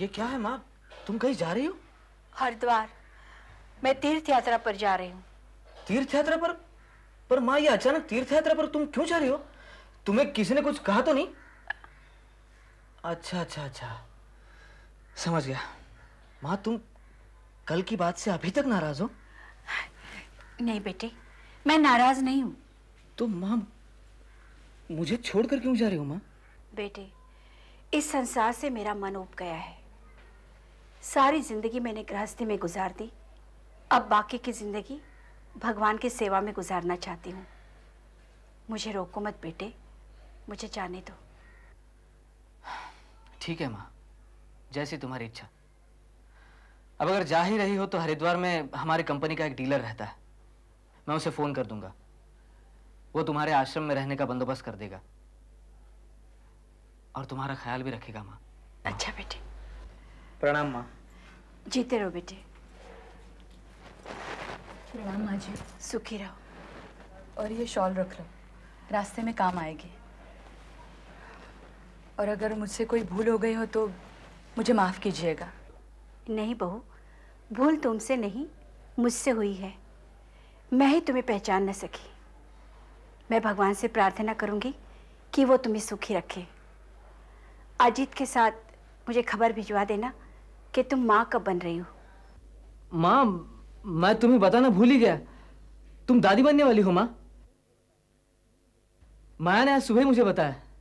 ये क्या है माँ तुम कहीं जा रही हो हरिद्वार मैं तीर्थ यात्रा पर जा रही हूँ तीर्थ यात्रा पर पर माँ ये अचानक तीर्थ यात्रा पर तुम क्यों जा रही हो तुम्हें किसी ने कुछ कहा तो नहीं अच्छा अच्छा अच्छा समझ गया माँ तुम कल की बात से अभी तक नाराज हो नहीं बेटे मैं नाराज नहीं हूँ तो माँ मुझे छोड़कर क्यों जा रही हो माँ बेटे इस संसार से मेरा मन उब गया है सारी जिंदगी मैंने गृहस्थी में गुजार दी अब बाकी की जिंदगी भगवान की सेवा में गुजारना चाहती हूँ मुझे रोको मत बेटे मुझे जाने दो ठीक है माँ जैसी तुम्हारी इच्छा अब अगर जा ही रही हो तो हरिद्वार में हमारी कंपनी का एक डीलर रहता है मैं उसे फ़ोन कर दूंगा वो तुम्हारे आश्रम में रहने का बंदोबस्त कर देगा और तुम्हारा ख्याल भी रखेगा माँ अच्छा बेटे प्रणाम माँ जीते रहो बेटे प्रणाम माँ जी सुखी रहो और ये शॉल रख लो रास्ते में काम आएगी और अगर मुझसे कोई भूल हो गई हो तो मुझे माफ़ कीजिएगा नहीं बहू भूल तुमसे नहीं मुझसे हुई है मैं ही तुम्हें पहचान न सकी मैं भगवान से प्रार्थना करूंगी कि वो तुम्हें सुखी रखे अजीत के साथ मुझे खबर भिजवा देना कि तुम माँ कब बन रही हो माँ मैं तुम्हें बताना भूल ही गया तुम दादी बनने वाली हो माँ माया ने आज सुबह मुझे बताया